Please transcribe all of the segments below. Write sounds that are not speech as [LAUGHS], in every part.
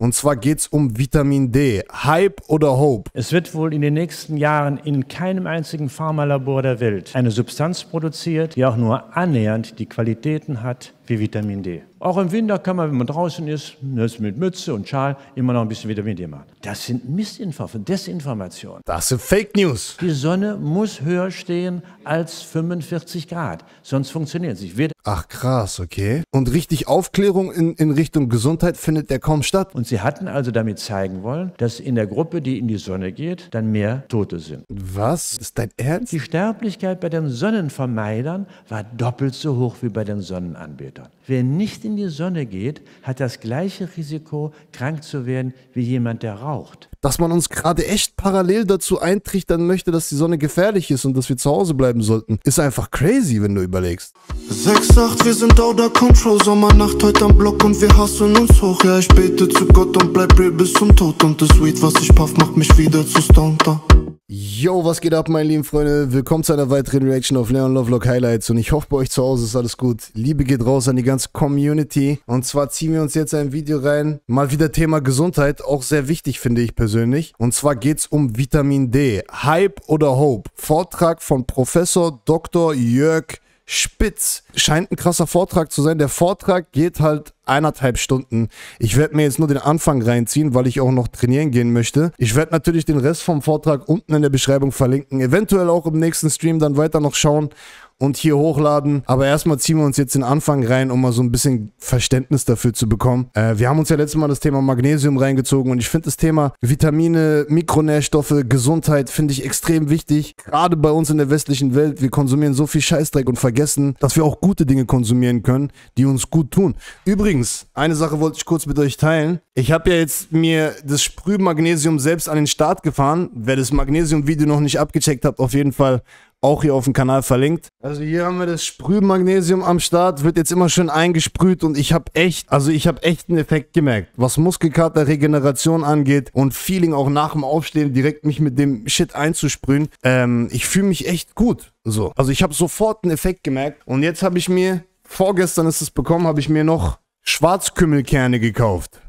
Und zwar geht es um Vitamin D. Hype oder Hope? Es wird wohl in den nächsten Jahren in keinem einzigen Pharmalabor der Welt eine Substanz produziert, die auch nur annähernd die Qualitäten hat, wie Vitamin D. Auch im Winter kann man, wenn man draußen ist, mit Mütze und Schal immer noch ein bisschen Vitamin D machen. Das sind Missinformationen, Desinformationen. Das sind Fake News. Die Sonne muss höher stehen als 45 Grad, sonst funktioniert es nicht. Ach krass, okay. Und richtig Aufklärung in, in Richtung Gesundheit findet ja kaum statt. Und sie hatten also damit zeigen wollen, dass in der Gruppe, die in die Sonne geht, dann mehr Tote sind. Was? Ist dein Ernst? Die Sterblichkeit bei den Sonnenvermeidern war doppelt so hoch wie bei den Sonnenanbetern. Doktor. Wer nicht in die Sonne geht, hat das gleiche Risiko, krank zu werden, wie jemand, der raucht. Dass man uns gerade echt parallel dazu eintrichtern möchte, dass die Sonne gefährlich ist und dass wir zu Hause bleiben sollten, ist einfach crazy, wenn du überlegst. 6, 8, wir sind out of control, Sommernacht heute am Block und wir hassen uns hoch. Ja, ich bete zu Gott und bleib real bis zum Tod und das Weed, was ich puff, macht mich wieder zu Stonter. Yo, was geht ab, meine lieben Freunde? Willkommen zu einer weiteren Reaction auf Leon Lovelock Highlights und ich hoffe, bei euch zu Hause ist alles gut. Liebe geht raus an die ganze Community und zwar ziehen wir uns jetzt ein Video rein. Mal wieder Thema Gesundheit, auch sehr wichtig, finde ich persönlich. Und zwar geht es um Vitamin D. Hype oder Hope? Vortrag von Professor Dr. Jörg spitz. Scheint ein krasser Vortrag zu sein. Der Vortrag geht halt eineinhalb Stunden. Ich werde mir jetzt nur den Anfang reinziehen, weil ich auch noch trainieren gehen möchte. Ich werde natürlich den Rest vom Vortrag unten in der Beschreibung verlinken. Eventuell auch im nächsten Stream dann weiter noch schauen und hier hochladen. Aber erstmal ziehen wir uns jetzt den Anfang rein, um mal so ein bisschen Verständnis dafür zu bekommen. Äh, wir haben uns ja letztes Mal das Thema Magnesium reingezogen und ich finde das Thema Vitamine, Mikronährstoffe, Gesundheit finde ich extrem wichtig. Gerade bei uns in der westlichen Welt, wir konsumieren so viel Scheißdreck und vergessen, dass wir auch gute Dinge konsumieren können, die uns gut tun. Übrigens, eine Sache wollte ich kurz mit euch teilen. Ich habe ja jetzt mir das Sprühmagnesium selbst an den Start gefahren. Wer das Magnesium-Video noch nicht abgecheckt hat, auf jeden Fall auch hier auf dem Kanal verlinkt. Also hier haben wir das Sprühmagnesium am Start, wird jetzt immer schön eingesprüht und ich habe echt, also ich habe echt einen Effekt gemerkt, was Muskelkater, Regeneration angeht und Feeling auch nach dem Aufstehen direkt mich mit dem Shit einzusprühen. Ähm, ich fühle mich echt gut. So, also ich habe sofort einen Effekt gemerkt und jetzt habe ich mir vorgestern ist es bekommen, habe ich mir noch Schwarzkümmelkerne gekauft.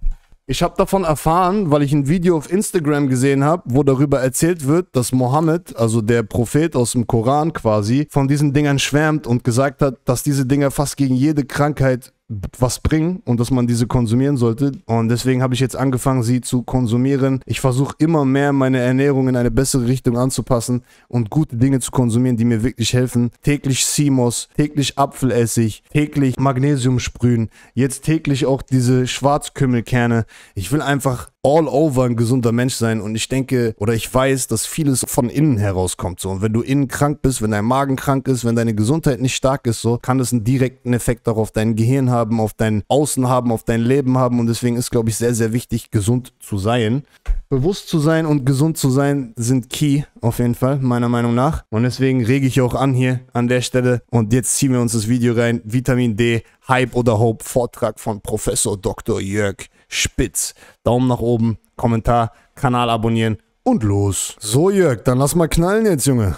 Ich habe davon erfahren, weil ich ein Video auf Instagram gesehen habe, wo darüber erzählt wird, dass Mohammed, also der Prophet aus dem Koran quasi, von diesen Dingern schwärmt und gesagt hat, dass diese Dinger fast gegen jede Krankheit was bringen und dass man diese konsumieren sollte. Und deswegen habe ich jetzt angefangen, sie zu konsumieren. Ich versuche immer mehr meine Ernährung in eine bessere Richtung anzupassen und gute Dinge zu konsumieren, die mir wirklich helfen. Täglich Simos, täglich Apfelessig, täglich Magnesium sprühen, jetzt täglich auch diese Schwarzkümmelkerne. Ich will einfach all over ein gesunder Mensch sein und ich denke oder ich weiß, dass vieles von innen herauskommt so und wenn du innen krank bist, wenn dein Magen krank ist, wenn deine Gesundheit nicht stark ist so, kann das einen direkten Effekt auch auf dein Gehirn haben, auf dein Außen haben, auf dein Leben haben und deswegen ist glaube ich sehr sehr wichtig gesund zu sein. Bewusst zu sein und gesund zu sein sind key auf jeden Fall meiner Meinung nach und deswegen rege ich auch an hier an der Stelle und jetzt ziehen wir uns das Video rein Vitamin D Hype oder Hope Vortrag von Professor Dr. Jörg spitz. Daumen nach oben, Kommentar, Kanal abonnieren und los. So Jörg, dann lass mal knallen jetzt, Junge.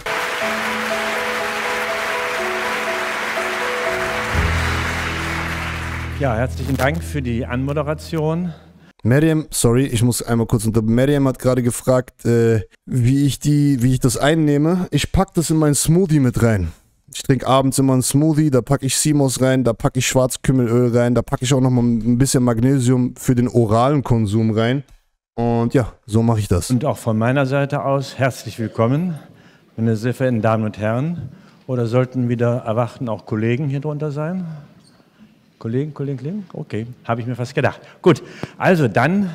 Ja, herzlichen Dank für die Anmoderation. Miriam, sorry, ich muss einmal kurz unter. Miriam hat gerade gefragt, äh, wie ich die, wie ich das einnehme. Ich pack das in meinen Smoothie mit rein. Ich trinke abends immer einen Smoothie, da packe ich Simos rein, da packe ich Schwarzkümmelöl rein, da packe ich auch nochmal ein bisschen Magnesium für den oralen Konsum rein. Und ja, so mache ich das. Und auch von meiner Seite aus herzlich willkommen, meine sehr verehrten Damen und Herren. Oder sollten wieder erwarten auch Kollegen hier drunter sein? Kollegen, Kollegen, Kollegen? Okay, habe ich mir fast gedacht. Gut, also dann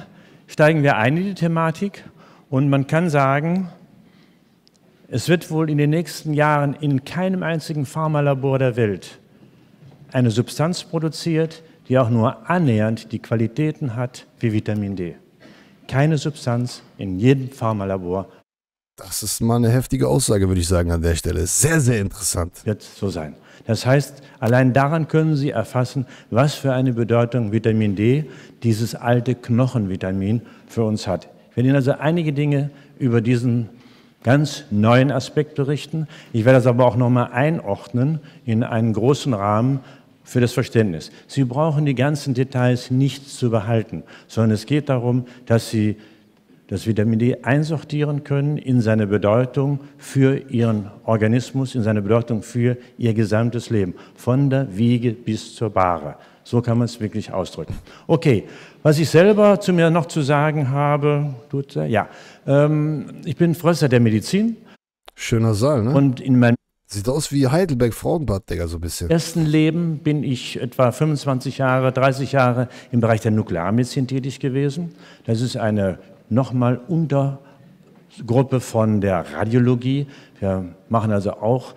steigen wir ein in die Thematik. Und man kann sagen, es wird wohl in den nächsten Jahren in keinem einzigen Pharmalabor der Welt eine Substanz produziert, die auch nur annähernd die Qualitäten hat wie Vitamin D. Keine Substanz in jedem Pharmalabor. Das ist mal eine heftige Aussage, würde ich sagen, an der Stelle. Sehr, sehr interessant. Wird so sein. Das heißt, allein daran können Sie erfassen, was für eine Bedeutung Vitamin D, dieses alte Knochenvitamin, für uns hat. Ich werde Ihnen also einige Dinge über diesen ganz neuen Aspekt berichten. Ich werde das aber auch nochmal einordnen in einen großen Rahmen für das Verständnis. Sie brauchen die ganzen Details nicht zu behalten, sondern es geht darum, dass Sie das Vitamin D einsortieren können in seine Bedeutung für Ihren Organismus, in seine Bedeutung für Ihr gesamtes Leben, von der Wiege bis zur Bahre. So kann man es wirklich ausdrücken. Okay, was ich selber zu mir noch zu sagen habe, tut ja, ähm, ich bin Fröster der Medizin. Schöner Saal, ne? Und in meinem Sieht aus wie Heidelberg Frauenbad, Digga, so ein bisschen. Im ersten Leben bin ich etwa 25 Jahre, 30 Jahre im Bereich der Nuklearmedizin tätig gewesen. Das ist eine nochmal Untergruppe von der Radiologie. Wir machen also auch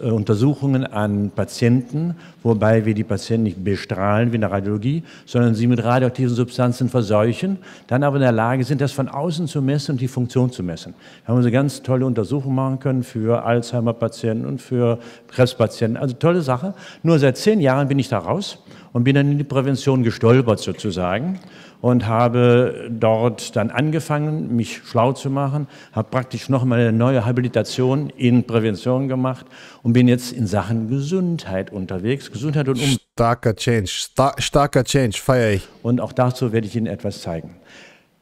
äh, Untersuchungen an Patienten, wobei wir die Patienten nicht bestrahlen wie in der Radiologie, sondern sie mit radioaktiven Substanzen verseuchen, dann aber in der Lage sind, das von außen zu messen und die Funktion zu messen. Da haben wir so also ganz tolle Untersuchungen machen können für Alzheimer-Patienten und für Krebspatienten. Also tolle Sache. Nur seit zehn Jahren bin ich da raus und bin dann in die Prävention gestolpert sozusagen und habe dort dann angefangen, mich schlau zu machen, habe praktisch nochmal eine neue Habilitation in Prävention gemacht und bin jetzt in Sachen Gesundheit unterwegs, Gesundheit und Umwelt. Starker Change, star starker Change, feiere ich. Und auch dazu werde ich Ihnen etwas zeigen.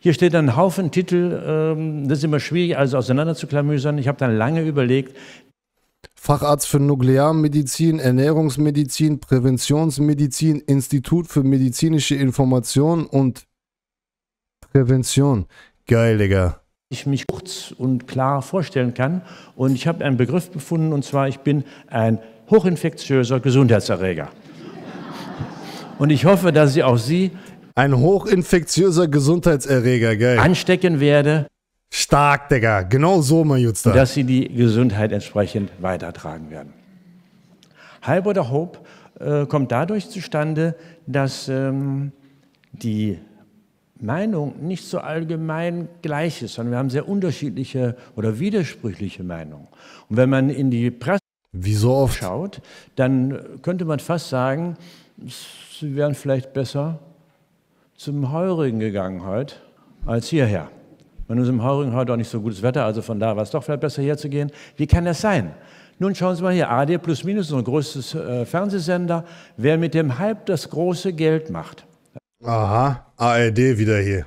Hier steht ein Haufen Titel, ähm, das ist immer schwierig, also auseinanderzuklamüsern. Ich habe dann lange überlegt, Facharzt für Nuklearmedizin, Ernährungsmedizin, Präventionsmedizin, Institut für medizinische Information und Prävention. Geil, Digga. Ich mich kurz und klar vorstellen kann. Und ich habe einen Begriff gefunden, und zwar, ich bin ein hochinfektiöser Gesundheitserreger. Und ich hoffe, dass ich auch Sie. Ein hochinfektiöser Gesundheitserreger, geil. Anstecken werde. Stark, Digga. Genau so, mein Jutster. Dass sie die Gesundheit entsprechend weitertragen werden. Halb oder Hope äh, kommt dadurch zustande, dass ähm, die Meinung nicht so allgemein gleich ist, sondern wir haben sehr unterschiedliche oder widersprüchliche Meinungen. Und wenn man in die Presse so schaut, dann könnte man fast sagen, sie wären vielleicht besser zum Heurigen gegangen heute als hierher. Bei uns im Hauring heute auch nicht so gutes Wetter, also von da war es doch vielleicht besser herzugehen. Wie kann das sein? Nun schauen Sie mal hier, AD plus minus, so größtes äh, Fernsehsender, wer mit dem Hype das große Geld macht. Aha, ARD wieder hier.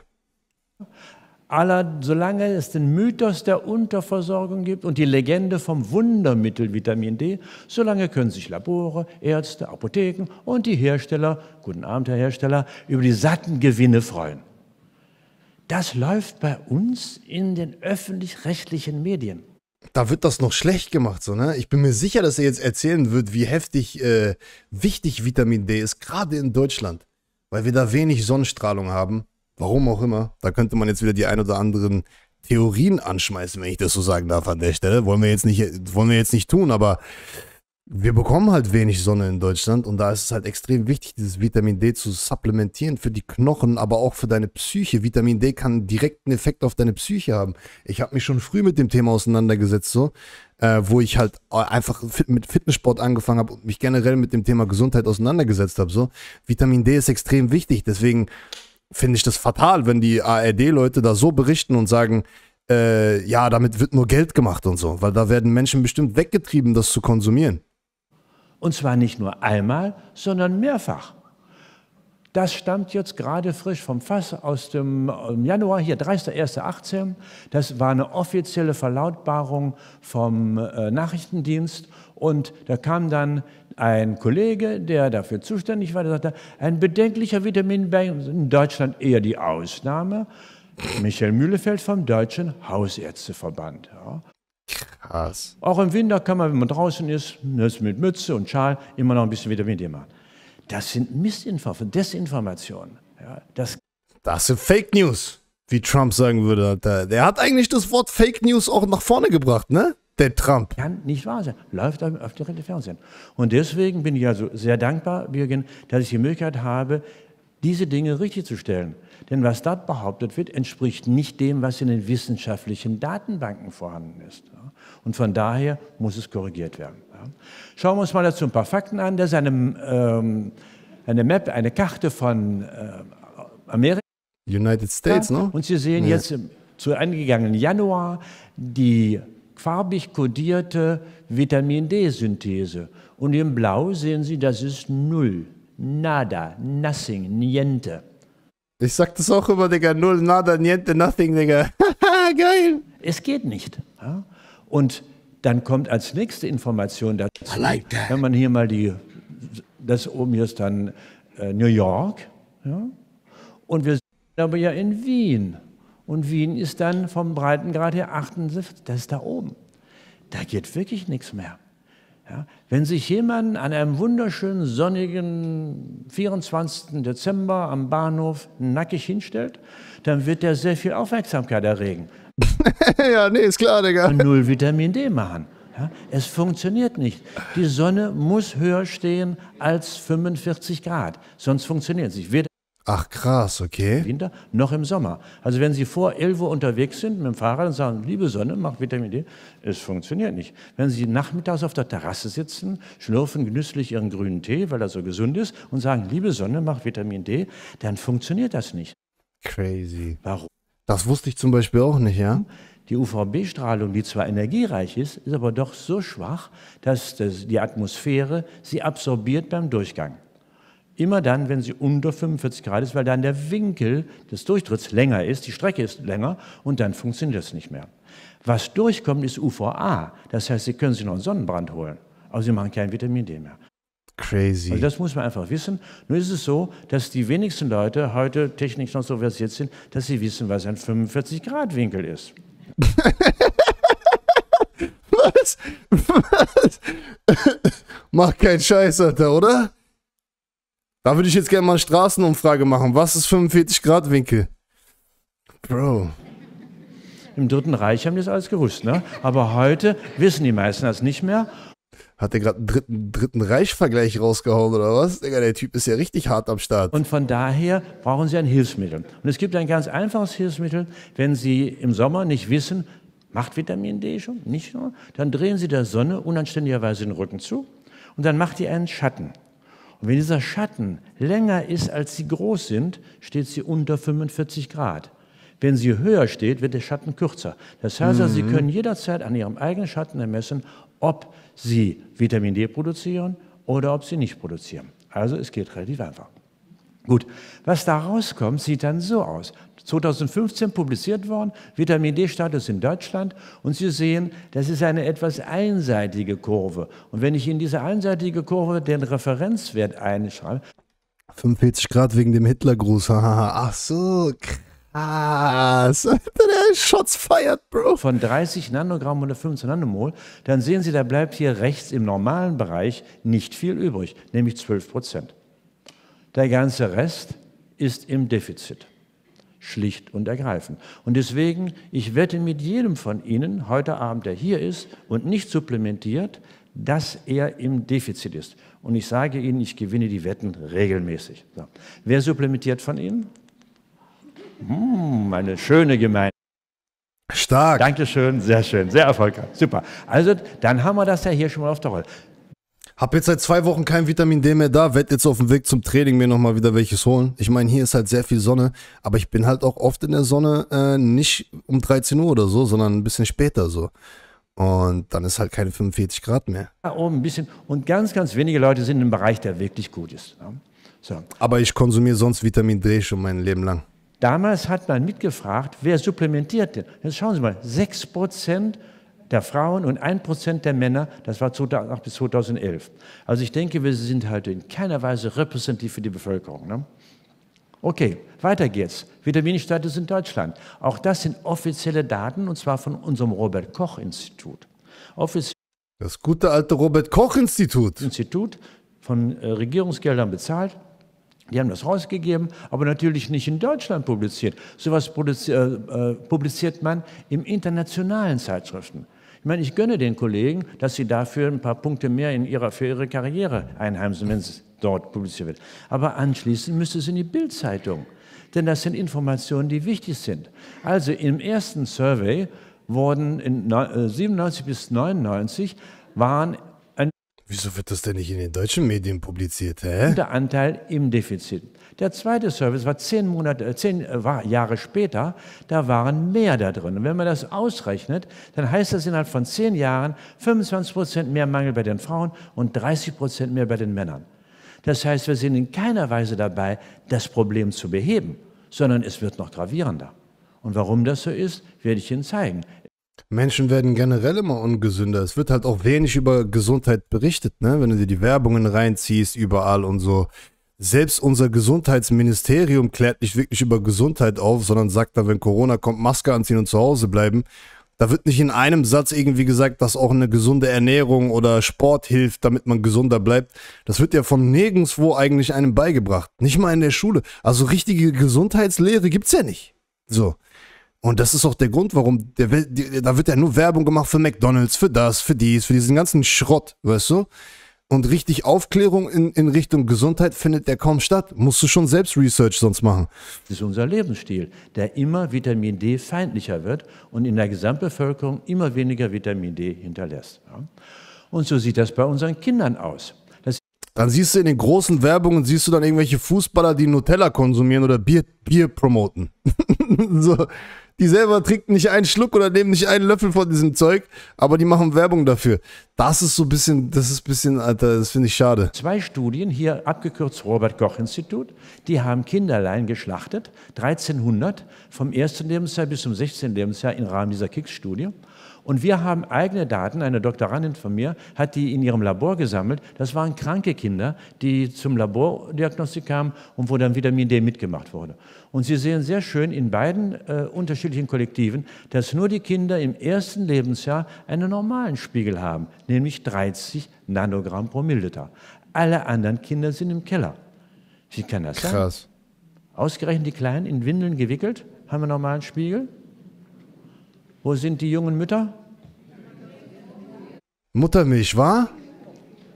Aller, solange es den Mythos der Unterversorgung gibt und die Legende vom Wundermittel Vitamin D, solange können sich Labore, Ärzte, Apotheken und die Hersteller, guten Abend, Herr Hersteller, über die satten Gewinne freuen. Das läuft bei uns in den öffentlich-rechtlichen Medien. Da wird das noch schlecht gemacht, so, ne? Ich bin mir sicher, dass er jetzt erzählen wird, wie heftig äh, wichtig Vitamin D ist, gerade in Deutschland, weil wir da wenig Sonnenstrahlung haben. Warum auch immer. Da könnte man jetzt wieder die ein oder anderen Theorien anschmeißen, wenn ich das so sagen darf an der Stelle. Wollen wir jetzt nicht, wollen wir jetzt nicht tun, aber wir bekommen halt wenig Sonne in Deutschland und da ist es halt extrem wichtig, dieses Vitamin D zu supplementieren für die Knochen, aber auch für deine Psyche. Vitamin D kann direkten Effekt auf deine Psyche haben. Ich habe mich schon früh mit dem Thema auseinandergesetzt, so, äh, wo ich halt äh, einfach fit mit Fitnesssport angefangen habe und mich generell mit dem Thema Gesundheit auseinandergesetzt habe. So, Vitamin D ist extrem wichtig. Deswegen finde ich das fatal, wenn die ARD-Leute da so berichten und sagen, äh, ja, damit wird nur Geld gemacht und so, weil da werden Menschen bestimmt weggetrieben, das zu konsumieren. Und zwar nicht nur einmal, sondern mehrfach. Das stammt jetzt gerade frisch vom Fass aus dem ähm, Januar, hier 30.01.18. Das war eine offizielle Verlautbarung vom äh, Nachrichtendienst. Und da kam dann ein Kollege, der dafür zuständig war, der sagte, ein bedenklicher Vitamin B, in Deutschland eher die Ausnahme. Michael Mühlefeld vom Deutschen Hausärzteverband. Ja. Krass. Auch im Winter kann man, wenn man draußen ist, mit Mütze und Schal immer noch ein bisschen Vitamin D machen. Das sind Missinformationen, Desinformationen. Ja, das, das sind Fake News, wie Trump sagen würde. Der hat eigentlich das Wort Fake News auch nach vorne gebracht, ne? Der Trump. Kann nicht wahr sein. Läuft auf dem Fernsehen. Und deswegen bin ich also sehr dankbar, Birgit, dass ich die Möglichkeit habe, diese Dinge richtigzustellen. Denn was dort behauptet wird, entspricht nicht dem, was in den wissenschaftlichen Datenbanken vorhanden ist. Und von daher muss es korrigiert werden. Schauen wir uns mal dazu ein paar Fakten an. Das ist eine, ähm, eine Map, eine Karte von äh, Amerika. United States, ne? Und Sie sehen yeah. jetzt zu angegangenen Januar die farbig kodierte Vitamin D-Synthese. Und im Blau sehen Sie, das ist Null nada, nothing, niente. Ich sag das auch immer, Digga, null, nada, niente, nothing, Digga. [LAUGHS] Geil. Es geht nicht. Ja? Und dann kommt als nächste Information dazu, like wenn man hier mal die, das oben hier ist dann äh, New York, ja? und wir sind aber ja in Wien. Und Wien ist dann vom Breitengrad her 78, das ist da oben. Da geht wirklich nichts mehr. Ja, wenn sich jemand an einem wunderschönen sonnigen 24. Dezember am Bahnhof nackig hinstellt, dann wird er sehr viel Aufmerksamkeit erregen. [LAUGHS] ja, nee, ist klar, Digga. Und null Vitamin D machen. Ja, es funktioniert nicht. Die Sonne muss höher stehen als 45 Grad, sonst funktioniert es nicht. Ach krass, okay. Winter, noch im Sommer. Also wenn Sie vor 11 Uhr unterwegs sind mit dem Fahrrad und sagen, liebe Sonne, mach Vitamin D, es funktioniert nicht. Wenn Sie nachmittags auf der Terrasse sitzen, schlürfen genüsslich Ihren grünen Tee, weil er so gesund ist, und sagen, liebe Sonne, mach Vitamin D, dann funktioniert das nicht. Crazy. Warum? Das wusste ich zum Beispiel auch nicht, ja? Die UVB-Strahlung, die zwar energiereich ist, ist aber doch so schwach, dass die Atmosphäre sie absorbiert beim Durchgang immer dann, wenn sie unter 45 Grad ist, weil dann der Winkel des Durchtritts länger ist, die Strecke ist länger und dann funktioniert es nicht mehr. Was durchkommt, ist UVA. Das heißt, Sie können sich noch einen Sonnenbrand holen, aber Sie machen kein Vitamin D mehr. Crazy. Also das muss man einfach wissen. Nur ist es so, dass die wenigsten Leute heute technisch noch so versiert sind, dass sie wissen, was ein 45-Grad-Winkel ist. [LAUGHS] was? was? Mach keinen Scheiß, Alter, oder? Da würde ich jetzt gerne mal Straßenumfrage machen. Was ist 45 Grad Winkel? Bro. Im Dritten Reich haben die das alles gewusst, ne? Aber heute wissen die meisten das nicht mehr. Hat der gerade einen dritten, dritten Reich-Vergleich rausgehauen oder was? Digga, der Typ ist ja richtig hart am Start. Und von daher brauchen Sie ein Hilfsmittel. Und es gibt ein ganz einfaches Hilfsmittel, wenn Sie im Sommer nicht wissen, macht Vitamin D schon, nicht nur, dann drehen Sie der Sonne unanständigerweise den Rücken zu und dann macht ihr einen Schatten. Und wenn dieser Schatten länger ist, als sie groß sind, steht sie unter 45 Grad. Wenn sie höher steht, wird der Schatten kürzer. Das heißt, mhm. also, Sie mhm. können jederzeit an Ihrem eigenen Schatten ermessen, ob Sie Vitamin D produzieren oder ob Sie nicht produzieren. Also es geht relativ einfach. Gut, was da rauskommt, sieht dann so aus. 2015 publiziert worden, Vitamin D-Status in Deutschland. Und Sie sehen, das ist eine etwas einseitige Kurve. Und wenn ich in diese einseitige Kurve den Referenzwert einschreibe. 45 Grad wegen dem Hitlergruß, haha. [LAUGHS] Ach so, krass. Alter, [LAUGHS] der Schatz feiert, Bro. Von 30 Nanogramm oder 15 Nanomol, dann sehen Sie, da bleibt hier rechts im normalen Bereich nicht viel übrig, nämlich 12 Prozent. Der ganze Rest ist im Defizit. Schlicht und ergreifend. Und deswegen, ich wette mit jedem von Ihnen heute Abend, der hier ist und nicht supplementiert, dass er im Defizit ist. Und ich sage Ihnen, ich gewinne die Wetten regelmäßig. So. Wer supplementiert von Ihnen? Hm, eine schöne Gemeinde. Stark. Dankeschön, sehr schön, sehr erfolgreich. Super. Also, dann haben wir das ja hier schon mal auf der Rolle. Hab jetzt seit zwei Wochen kein Vitamin D mehr da, werde jetzt auf dem Weg zum Training mir nochmal wieder welches holen. Ich meine, hier ist halt sehr viel Sonne, aber ich bin halt auch oft in der Sonne äh, nicht um 13 Uhr oder so, sondern ein bisschen später so. Und dann ist halt keine 45 Grad mehr. Da oben ein bisschen. Und ganz, ganz wenige Leute sind im Bereich, der wirklich gut ist. So. Aber ich konsumiere sonst Vitamin D schon mein Leben lang. Damals hat man mitgefragt, wer supplementiert denn? Jetzt schauen Sie mal, 6 Prozent der Frauen und 1% der Männer. Das war 2008 bis 2011. Also ich denke, wir sind halt in keiner Weise repräsentativ für die Bevölkerung. Ne? Okay, weiter geht's. Vitaminstatus in Deutschland. Auch das sind offizielle Daten und zwar von unserem Robert Koch Institut. Offiz das gute alte Robert Koch Institut. Institut von äh, Regierungsgeldern bezahlt. Die haben das rausgegeben, aber natürlich nicht in Deutschland publiziert. Sowas publiziert, äh, äh, publiziert man in internationalen Zeitschriften. Ich meine, ich gönne den Kollegen, dass sie dafür ein paar Punkte mehr in ihrer, für ihre Karriere einheimsen, wenn es dort publiziert wird. Aber anschließend müsste es in die Bildzeitung, denn das sind Informationen, die wichtig sind. Also im ersten Survey wurden in 97 äh, bis 99 waren Wieso wird das denn nicht in den deutschen Medien publiziert? Hä? Der Anteil im Defizit. Der zweite Service war zehn, Monate, äh, zehn äh, Jahre später, da waren mehr da drin. Und wenn man das ausrechnet, dann heißt das innerhalb von zehn Jahren 25 Prozent mehr Mangel bei den Frauen und 30 Prozent mehr bei den Männern. Das heißt, wir sind in keiner Weise dabei, das Problem zu beheben, sondern es wird noch gravierender. Und warum das so ist, werde ich Ihnen zeigen. Menschen werden generell immer ungesünder. Es wird halt auch wenig über Gesundheit berichtet, ne? Wenn du dir die Werbungen reinziehst, überall und so selbst unser Gesundheitsministerium klärt nicht wirklich über Gesundheit auf, sondern sagt da, wenn Corona kommt, Maske anziehen und zu Hause bleiben. Da wird nicht in einem Satz irgendwie gesagt, dass auch eine gesunde Ernährung oder Sport hilft, damit man gesunder bleibt. Das wird ja von nirgendwo eigentlich einem beigebracht. Nicht mal in der Schule. Also richtige Gesundheitslehre gibt es ja nicht. So. Und das ist auch der Grund, warum der, da wird ja nur Werbung gemacht für McDonalds, für das, für dies, für diesen ganzen Schrott, weißt du? Und richtig Aufklärung in, in Richtung Gesundheit findet ja kaum statt. Musst du schon selbst Research sonst machen. Das ist unser Lebensstil, der immer Vitamin D feindlicher wird und in der Gesamtbevölkerung immer weniger Vitamin D hinterlässt. Und so sieht das bei unseren Kindern aus. Das dann siehst du in den großen Werbungen, siehst du dann irgendwelche Fußballer, die Nutella konsumieren oder Bier, Bier promoten. [LAUGHS] so die selber trinken nicht einen Schluck oder nehmen nicht einen Löffel von diesem Zeug, aber die machen Werbung dafür. Das ist so ein bisschen, das ist ein bisschen, Alter, das finde ich schade. Zwei Studien, hier abgekürzt Robert-Koch-Institut, die haben Kinderlein geschlachtet, 1300, vom ersten Lebensjahr bis zum 16. Lebensjahr im Rahmen dieser Kicks-Studie. Und wir haben eigene Daten, eine Doktorandin von mir hat die in ihrem Labor gesammelt. Das waren kranke Kinder, die zum Labordiagnostik kamen und wo dann Vitamin D mitgemacht wurde. Und Sie sehen sehr schön in beiden äh, unterschiedlichen Kollektiven, dass nur die Kinder im ersten Lebensjahr einen normalen Spiegel haben, nämlich 30 Nanogramm pro Milliliter. Alle anderen Kinder sind im Keller. Wie kann das Krass. sein? Ausgerechnet die Kleinen in Windeln gewickelt, haben einen normalen Spiegel. Wo sind die jungen Mütter? Muttermilch, wahr?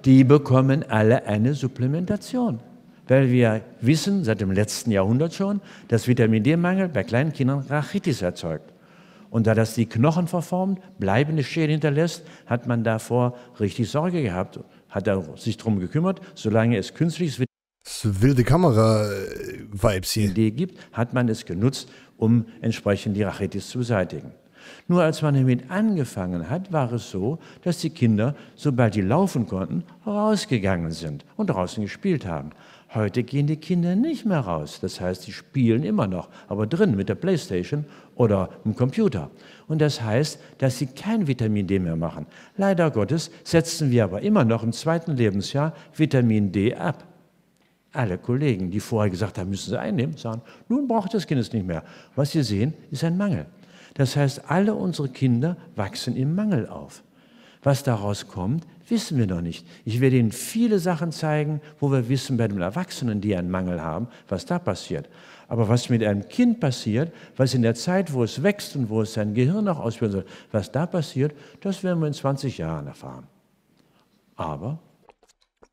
Die bekommen alle eine Supplementation weil wir wissen, seit dem letzten Jahrhundert schon, dass Vitamin D-Mangel bei kleinen Kindern Rachitis erzeugt. Und da das die Knochen verformt, bleibende Schäden hinterlässt, hat man davor richtig Sorge gehabt, hat er sich darum gekümmert, solange es künstliches wilde Kamera-Vibes hier. Idee gibt, hat man es genutzt, um entsprechend die Rachitis zu beseitigen. Nur als man damit angefangen hat, war es so, dass die Kinder, sobald die laufen konnten, rausgegangen sind und draußen gespielt haben. Heute gehen die Kinder nicht mehr raus. Das heißt, sie spielen immer noch, aber drin mit der Playstation oder dem Computer. Und das heißt, dass sie kein Vitamin D mehr machen. Leider Gottes setzen wir aber immer noch im zweiten Lebensjahr Vitamin D ab. Alle Kollegen, die vorher gesagt haben, müssen sie einnehmen, sagen, nun braucht das Kind es nicht mehr. Was sie sehen, ist ein Mangel. Das heißt, alle unsere Kinder wachsen im Mangel auf. Was daraus kommt, wissen wir noch nicht. Ich werde Ihnen viele Sachen zeigen, wo wir wissen bei den Erwachsenen, die einen Mangel haben, was da passiert. Aber was mit einem Kind passiert, was in der Zeit, wo es wächst und wo es sein Gehirn auch ausbilden soll, was da passiert, das werden wir in 20 Jahren erfahren. Aber.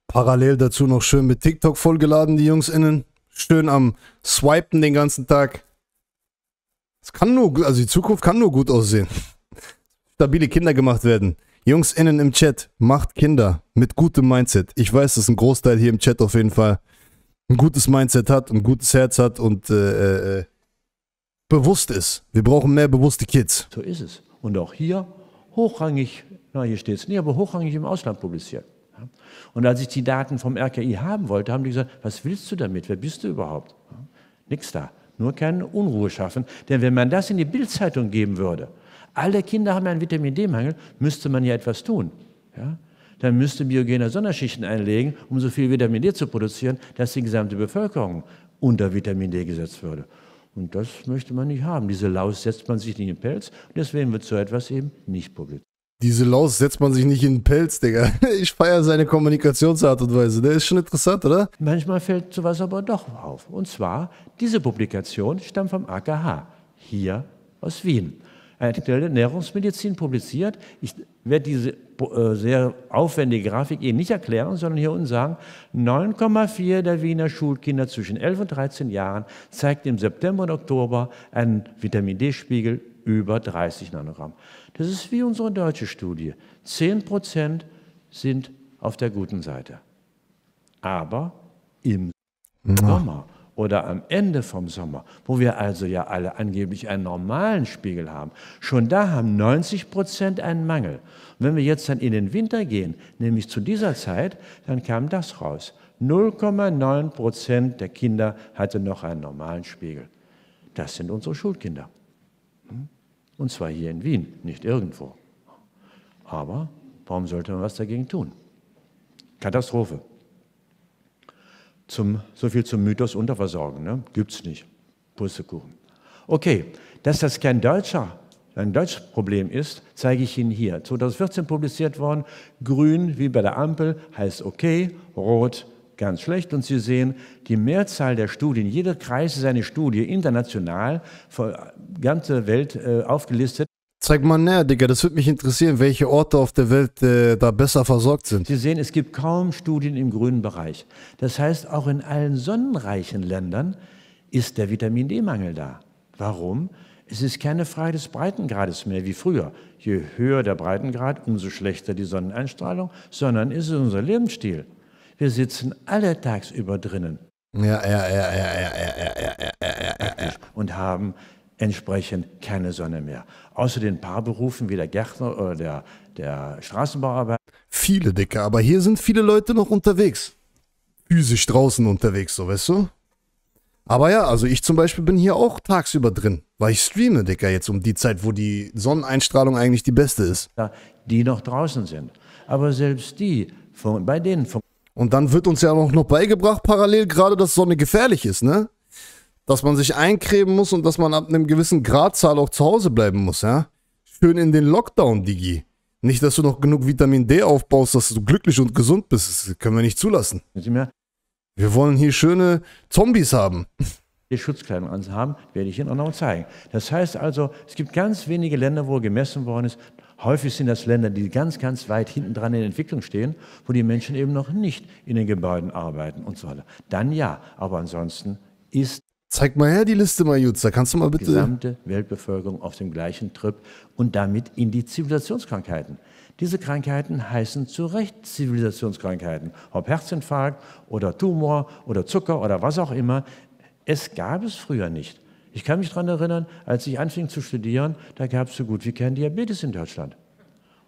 Parallel dazu noch schön mit TikTok vollgeladen, die JungsInnen. Schön am Swipen den ganzen Tag. Es kann nur, also die Zukunft kann nur gut aussehen. Stabile Kinder gemacht werden. Jungs innen im Chat, macht Kinder mit gutem Mindset. Ich weiß, dass ein Großteil hier im Chat auf jeden Fall ein gutes Mindset hat, ein gutes Herz hat und äh, äh, bewusst ist. Wir brauchen mehr bewusste Kids. So ist es. Und auch hier hochrangig, na hier steht es nicht, aber hochrangig im Ausland publiziert. Und als ich die Daten vom RKI haben wollte, haben die gesagt, was willst du damit? Wer bist du überhaupt? Nix da. Nur keine Unruhe schaffen. Denn wenn man das in die Bildzeitung geben würde, alle Kinder haben einen Vitamin D-Mangel, müsste man ja etwas tun. Ja? Dann müsste biogene Sonderschichten einlegen, um so viel Vitamin D zu produzieren, dass die gesamte Bevölkerung unter Vitamin D gesetzt würde. Und das möchte man nicht haben. Diese Laus setzt man sich nicht in den Pelz. deswegen wird so etwas eben nicht publiziert. Diese Laus setzt man sich nicht in den Pelz, Digga. [LAUGHS] Ich feiere seine Kommunikationsart und Weise. Der ist schon interessant, oder? Manchmal fällt sowas aber doch auf. Und zwar, diese Publikation stammt vom AKH, hier aus Wien. Artikel der Ernährungsmedizin publiziert. Ich werde diese äh, sehr aufwendige Grafik Ihnen nicht erklären, sondern hier unten sagen, 9,4 der Wiener Schulkinder zwischen 11 und 13 Jahren zeigt im September und Oktober einen Vitamin-D-Spiegel über 30 Nanogramm. Das ist wie unsere deutsche Studie. 10 Prozent sind auf der guten Seite. Aber im Sommer oder am Ende vom Sommer, wo wir also ja alle angeblich einen normalen Spiegel haben, schon da haben 90 Prozent einen Mangel. Und wenn wir jetzt dann in den Winter gehen, nämlich zu dieser Zeit, dann kam das raus. 0,9 Prozent der Kinder hatte noch einen normalen Spiegel. Das sind unsere Schulkinder. Hm? Und zwar hier in Wien, nicht irgendwo. Aber warum sollte man was dagegen tun? Katastrophe. Zum, so viel zum Mythos Unterversorgen. Ne? Gibt es nicht. Pustekuchen. Okay, dass das kein deutscher, ein deutsches Problem ist, zeige ich Ihnen hier. 2014 publiziert worden, grün wie bei der Ampel heißt okay, rot ganz schlecht. Und Sie sehen, die Mehrzahl der Studien, jeder Kreis ist eine Studie international, für ganze Welt äh, aufgelistet, Zeig mal näher, Digga. Das würde mich interessieren, welche Orte auf der Welt äh, da besser versorgt sind. Sie sehen, es gibt kaum Studien im grünen Bereich. Das heißt, auch in allen sonnenreichen Ländern ist der Vitamin D-Mangel da. Warum? Es ist keine Frage des Breitengrades mehr wie früher. Je höher der Breitengrad, umso schlechter die Sonneneinstrahlung, sondern es ist unser Lebensstil. Wir sitzen alle tagsüber drinnen. Ja, ja, ja, ja, ja, ja, ja, ja, ja, ja. Und haben entsprechend keine Sonne mehr. Außer den paar Berufen wie der Gärtner oder der, der Straßenbauarbeiter. Viele Dicke, aber hier sind viele Leute noch unterwegs. Physisch draußen unterwegs, so weißt du? Aber ja, also ich zum Beispiel bin hier auch tagsüber drin, weil ich streame, Dicker, jetzt um die Zeit, wo die Sonneneinstrahlung eigentlich die beste ist. Die noch draußen sind. Aber selbst die, von, bei denen. Von Und dann wird uns ja auch noch beigebracht, parallel gerade, dass Sonne gefährlich ist, ne? dass man sich einkreben muss und dass man ab einem gewissen Gradzahl auch zu Hause bleiben muss, ja? Schön in den Lockdown, Digi. Nicht, dass du noch genug Vitamin D aufbaust, dass du glücklich und gesund bist. Das können wir nicht zulassen. Wir wollen hier schöne Zombies haben. Die Schutzkleidung anzuhaben, werde ich Ihnen auch noch zeigen. Das heißt also, es gibt ganz wenige Länder, wo gemessen worden ist. Häufig sind das Länder, die ganz, ganz weit hinten dran in der Entwicklung stehen, wo die Menschen eben noch nicht in den Gebäuden arbeiten und so weiter. Dann ja, aber ansonsten ist Zeig mal her die Liste, mal Jutzer. Kannst du mal bitte. Die gesamte Weltbevölkerung auf dem gleichen Trip und damit in die Zivilisationskrankheiten. Diese Krankheiten heißen zu Recht Zivilisationskrankheiten. Ob Herzinfarkt oder Tumor oder Zucker oder was auch immer. Es gab es früher nicht. Ich kann mich daran erinnern, als ich anfing zu studieren, da gab es so gut wie keinen Diabetes in Deutschland.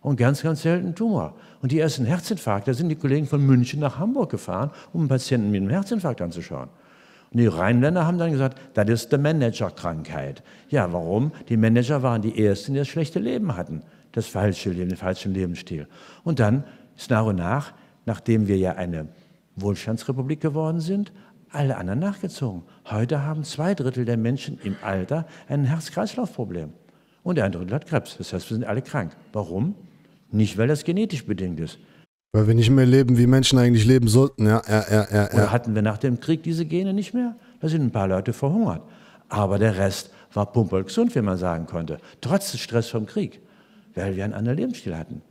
Und ganz, ganz selten Tumor. Und die ersten Herzinfarkte, da sind die Kollegen von München nach Hamburg gefahren, um einen Patienten mit einem Herzinfarkt anzuschauen. Und die Rheinländer haben dann gesagt, das ist die Managerkrankheit. Ja, warum? Die Manager waren die Ersten, die das schlechte Leben hatten, das falsche Leben, den falschen Lebensstil. Und dann ist nach und nach, nachdem wir ja eine Wohlstandsrepublik geworden sind, alle anderen nachgezogen. Heute haben zwei Drittel der Menschen im Alter ein Herz-Kreislauf-Problem. Und ein Drittel hat Krebs. Das heißt, wir sind alle krank. Warum? Nicht, weil das genetisch bedingt ist. Weil wir nicht mehr leben, wie Menschen eigentlich leben sollten. Ja, ja, ja, ja, Oder hatten wir nach dem Krieg diese Gene nicht mehr? Da sind ein paar Leute verhungert. Aber der Rest war pumpelgesund, wie man sagen konnte, trotz des Stress vom Krieg, weil wir einen anderen Lebensstil hatten.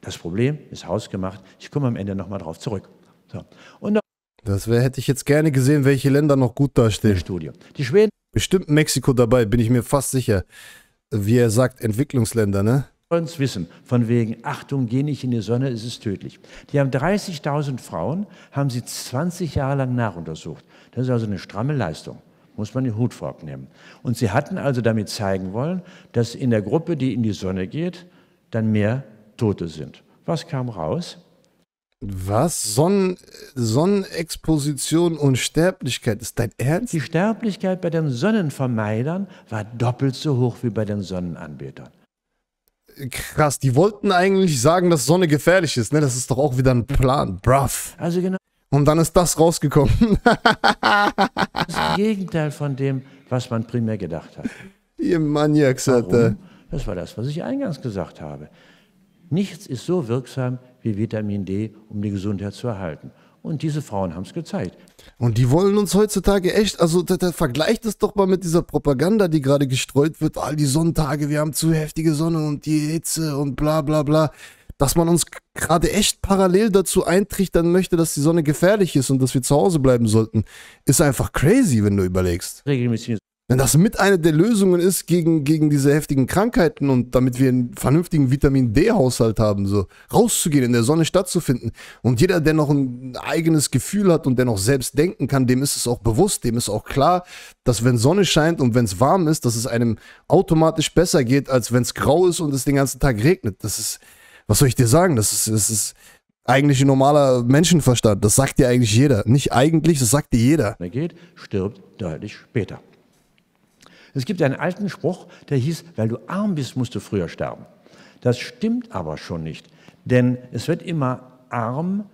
Das Problem ist hausgemacht. Ich komme am Ende nochmal drauf zurück. So. Und das wär, hätte ich jetzt gerne gesehen, welche Länder noch gut dastehen. Studie. Die Schweden. Bestimmt Mexiko dabei, bin ich mir fast sicher. Wie er sagt, Entwicklungsländer, ne? wollen es wissen, von wegen, Achtung, geh nicht in die Sonne, es ist tödlich. Die haben 30.000 Frauen, haben sie 20 Jahre lang nachuntersucht. Das ist also eine stramme Leistung muss man den Hut vornehmen. Und sie hatten also damit zeigen wollen, dass in der Gruppe, die in die Sonne geht, dann mehr Tote sind. Was kam raus? Was? Sonnen, Sonnenexposition und Sterblichkeit, ist dein Ernst? Die Sterblichkeit bei den Sonnenvermeidern war doppelt so hoch wie bei den Sonnenanbetern krass. Die wollten eigentlich sagen, dass Sonne gefährlich ist, ne? Das ist doch auch wieder ein Plan, bruv. Also genau. Und dann ist das rausgekommen. das Gegenteil von dem, was man primär gedacht hat. Ihr Maniacs, Alter. Das war das, was ich eingangs gesagt habe. Nichts ist so wirksam wie Vitamin D, um die Gesundheit zu erhalten. Und diese Frauen haben es gezeigt. Und die wollen uns heutzutage echt, also der, der vergleicht es doch mal mit dieser Propaganda, die gerade gestreut wird, all die Sonntage, wir haben zu heftige Sonne und die Hitze und bla bla bla, dass man uns gerade echt parallel dazu eintrichtern möchte, dass die Sonne gefährlich ist und dass wir zu Hause bleiben sollten, ist einfach crazy, wenn du überlegst. Regelmäßig wenn das mit einer der Lösungen ist gegen, gegen diese heftigen Krankheiten und damit wir einen vernünftigen Vitamin D-Haushalt haben, so rauszugehen, in der Sonne stattzufinden. Und jeder, der noch ein eigenes Gefühl hat und der noch selbst denken kann, dem ist es auch bewusst, dem ist auch klar, dass wenn Sonne scheint und wenn es warm ist, dass es einem automatisch besser geht, als wenn es grau ist und es den ganzen Tag regnet. Das ist, was soll ich dir sagen? Das ist, das ist eigentlich ein normaler Menschenverstand. Das sagt dir eigentlich jeder. Nicht eigentlich, das sagt dir jeder. Wer geht, stirbt deutlich später. Es gibt einen alten Spruch, der hieß, weil du arm bist, musst du früher sterben. Das stimmt aber schon nicht, denn es wird immer arm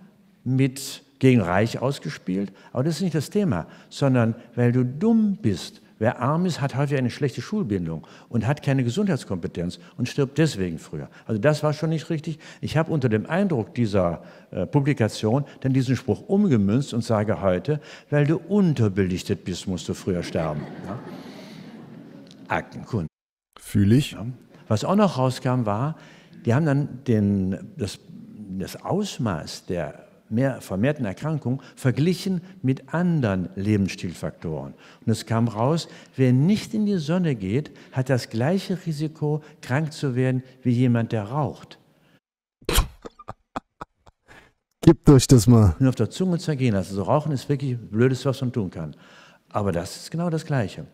mit gegen reich ausgespielt, aber das ist nicht das Thema, sondern weil du dumm bist. Wer arm ist, hat häufig eine schlechte Schulbildung und hat keine Gesundheitskompetenz und stirbt deswegen früher. Also das war schon nicht richtig. Ich habe unter dem Eindruck dieser äh, Publikation dann diesen Spruch umgemünzt und sage heute, weil du unterbelichtet bist, musst du früher sterben. Ja? Aktenkunde. Fühle ich. Was auch noch rauskam, war, die haben dann den, das, das Ausmaß der mehr vermehrten Erkrankung verglichen mit anderen Lebensstilfaktoren. Und es kam raus, wer nicht in die Sonne geht, hat das gleiche Risiko, krank zu werden, wie jemand, der raucht. Gib euch das mal. Nur auf der Zunge zergehen lassen. Also Rauchen ist wirklich blödes, was man tun kann. Aber das ist genau das Gleiche.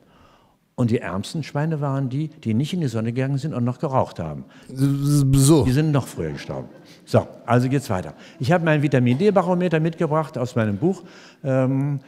Und die ärmsten Schweine waren die, die nicht in die Sonne gegangen sind und noch geraucht haben. So. Die sind noch früher gestorben. So, also geht's weiter. Ich habe meinen Vitamin D-Barometer mitgebracht aus meinem Buch. Ähm,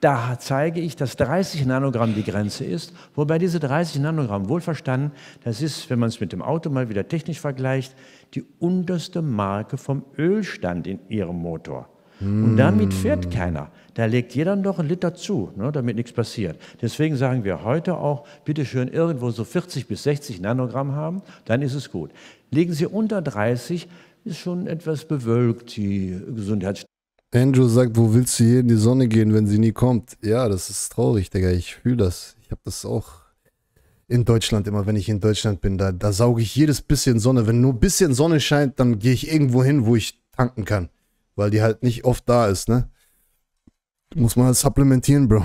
da zeige ich, dass 30 Nanogramm die Grenze ist, wobei diese 30 Nanogramm, wohlverstanden, das ist, wenn man es mit dem Auto mal wieder technisch vergleicht, die unterste Marke vom Ölstand in Ihrem Motor. Mm. Und damit fährt keiner. Da legt jeder noch einen Liter zu, ne, damit nichts passiert. Deswegen sagen wir heute auch, bitte schön irgendwo so 40 bis 60 Nanogramm haben, dann ist es gut. Legen Sie unter 30, ist schon etwas bewölkt, die Gesundheitsstelle. Andrew sagt, wo willst du hier in die Sonne gehen, wenn sie nie kommt? Ja, das ist traurig, Digga. Ich fühle das. Ich habe das auch in Deutschland immer, wenn ich in Deutschland bin. Da, da sauge ich jedes bisschen Sonne. Wenn nur ein bisschen Sonne scheint, dann gehe ich irgendwo hin, wo ich tanken kann weil die halt nicht oft da ist, ne? Muss man halt supplementieren, Bro.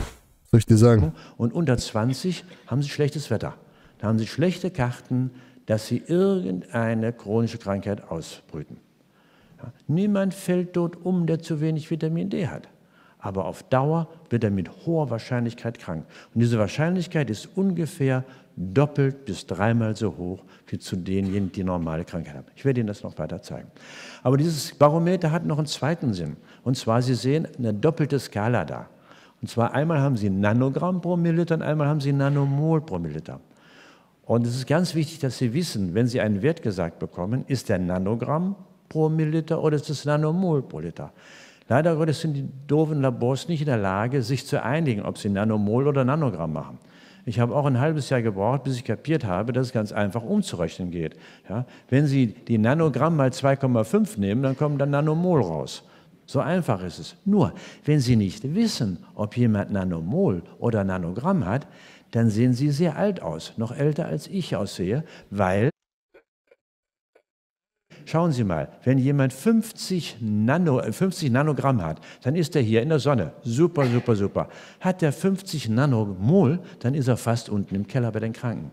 Soll ich dir sagen. Und unter 20 haben sie schlechtes Wetter. Da haben sie schlechte Karten, dass sie irgendeine chronische Krankheit ausbrüten. Ja? Niemand fällt dort um, der zu wenig Vitamin D hat. Aber auf Dauer wird er mit hoher Wahrscheinlichkeit krank. Und diese Wahrscheinlichkeit ist ungefähr doppelt bis dreimal so hoch wie zu denjenigen, die normale Krankheit haben. Ich werde Ihnen das noch weiter zeigen. Aber dieses Barometer hat noch einen zweiten Sinn. Und zwar, Sie sehen eine doppelte Skala da. Und zwar einmal haben Sie Nanogramm pro Milliliter und einmal haben Sie Nanomol pro Milliliter. Und es ist ganz wichtig, dass Sie wissen, wenn Sie einen Wert gesagt bekommen, ist der Nanogramm pro Milliliter oder ist es Nanomol pro Liter? Leider sind die doofen Labors nicht in der Lage, sich zu einigen, ob sie Nanomol oder Nanogramm machen. Ich habe auch ein halbes Jahr gebraucht, bis ich kapiert habe, dass es ganz einfach umzurechnen geht. Ja? Wenn Sie die Nanogramm mal 2,5 nehmen, dann kommen dann Nanomol raus. So einfach ist es. Nur, wenn Sie nicht wissen, ob jemand Nanomol oder Nanogramm hat, dann sehen Sie sehr alt aus, noch älter als ich aussehe, weil Schauen Sie mal, wenn jemand 50, Nano, 50 Nanogramm hat, dann ist er hier in der Sonne. Super, super, super. Hat er 50 Nanomol, dann ist er fast unten im Keller bei den Kranken.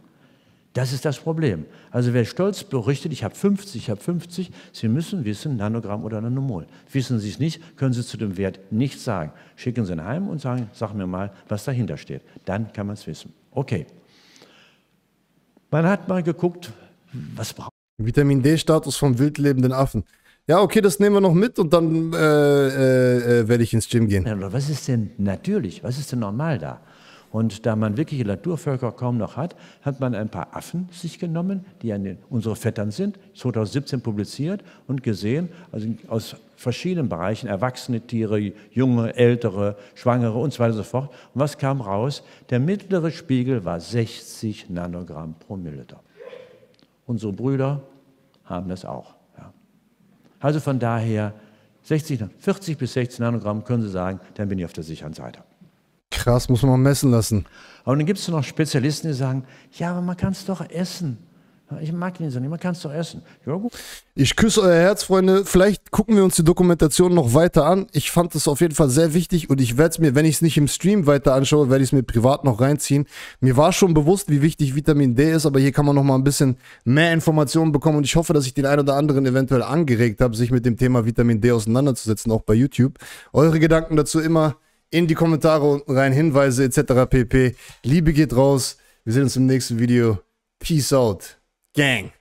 Das ist das Problem. Also wer stolz berichtet, ich habe 50, ich habe 50, Sie müssen wissen, Nanogramm oder Nanomol. Wissen Sie es nicht, können Sie zu dem Wert nichts sagen. Schicken Sie ihn heim und sagen, sag mir mal, was dahinter steht. Dann kann man es wissen. Okay. Man hat mal geguckt, was, braucht Vitamin D-Status von wildlebenden Affen. Ja, okay, das nehmen wir noch mit und dann äh, äh, äh werde ich ins Gym gehen. Was ist denn natürlich? Was ist denn normal da? Und da man wirkliche Naturvölker kaum noch hat, hat man ein paar Affen sich genommen, die den, unsere Vettern sind, 2017 publiziert und gesehen, also aus verschiedenen Bereichen, erwachsene Tiere, junge, ältere, schwangere und so weiter und so fort. Und was kam raus? Der mittlere Spiegel war 60 Nanogramm pro Milliliter unsere Brüder haben das auch. Ja. Also von daher, 60, 40 bis 60 Nanogramm können Sie sagen, dann bin ich auf der sicheren Seite. Krass, muss man messen lassen. Und dann gibt es noch Spezialisten, die sagen, ja, aber man kann es doch essen. Ich mag den so nicht, man kann es doch essen. Ja, gut. Ich küsse euer Herz, Freunde. Vielleicht gucken wir uns die Dokumentation noch weiter an. Ich fand es auf jeden Fall sehr wichtig und ich werde es mir, wenn ich es nicht im Stream weiter anschaue, werde ich es mir privat noch reinziehen. Mir war schon bewusst, wie wichtig Vitamin D ist, aber hier kann man noch mal ein bisschen mehr Informationen bekommen und ich hoffe, dass ich den einen oder anderen eventuell angeregt habe, sich mit dem Thema Vitamin D auseinanderzusetzen, auch bei YouTube. Eure Gedanken dazu immer in die Kommentare unten rein, Hinweise etc. pp. Liebe geht raus. Wir sehen uns im nächsten Video. Peace out. Gang.